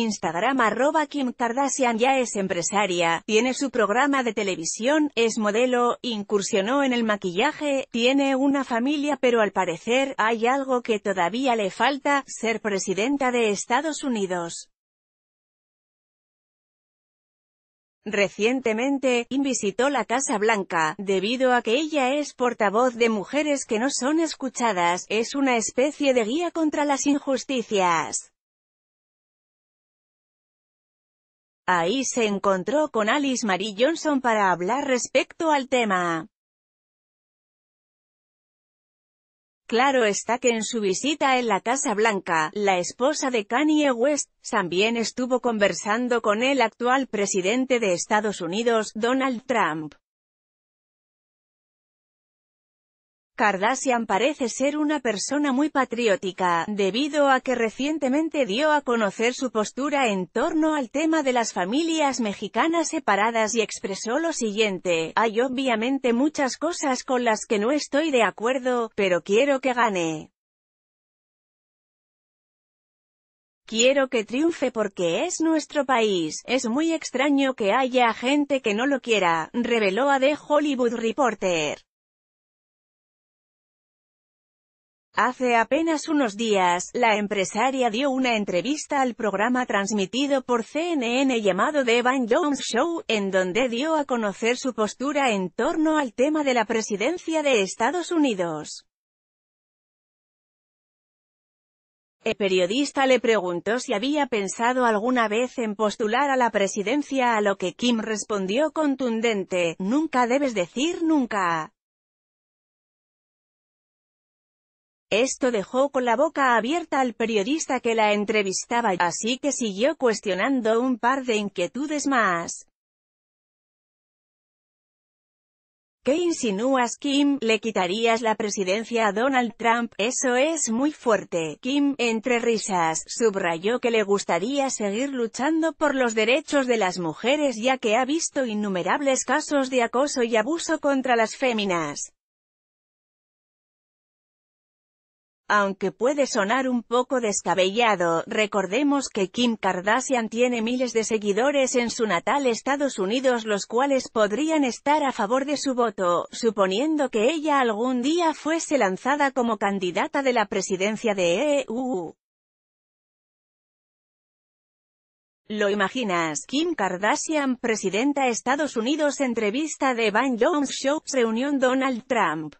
Instagram arroba Kim Kardashian ya es empresaria, tiene su programa de televisión, es modelo, incursionó en el maquillaje, tiene una familia pero al parecer, hay algo que todavía le falta, ser presidenta de Estados Unidos. Recientemente, Kim visitó la Casa Blanca, debido a que ella es portavoz de mujeres que no son escuchadas, es una especie de guía contra las injusticias. Ahí se encontró con Alice Marie Johnson para hablar respecto al tema. Claro está que en su visita en la Casa Blanca, la esposa de Kanye West, también estuvo conversando con el actual presidente de Estados Unidos, Donald Trump. Kardashian parece ser una persona muy patriótica, debido a que recientemente dio a conocer su postura en torno al tema de las familias mexicanas separadas y expresó lo siguiente, hay obviamente muchas cosas con las que no estoy de acuerdo, pero quiero que gane. Quiero que triunfe porque es nuestro país, es muy extraño que haya gente que no lo quiera, reveló a The Hollywood Reporter. Hace apenas unos días, la empresaria dio una entrevista al programa transmitido por CNN llamado The Van Jones Show, en donde dio a conocer su postura en torno al tema de la presidencia de Estados Unidos. El periodista le preguntó si había pensado alguna vez en postular a la presidencia a lo que Kim respondió contundente, «Nunca debes decir nunca». Esto dejó con la boca abierta al periodista que la entrevistaba, así que siguió cuestionando un par de inquietudes más. ¿Qué insinúas Kim? ¿Le quitarías la presidencia a Donald Trump? Eso es muy fuerte. Kim, entre risas, subrayó que le gustaría seguir luchando por los derechos de las mujeres ya que ha visto innumerables casos de acoso y abuso contra las féminas. Aunque puede sonar un poco descabellado, recordemos que Kim Kardashian tiene miles de seguidores en su natal Estados Unidos los cuales podrían estar a favor de su voto, suponiendo que ella algún día fuese lanzada como candidata de la presidencia de EU. ¿Lo imaginas? Kim Kardashian, presidenta Estados Unidos Entrevista de Van Jones Show Reunión Donald Trump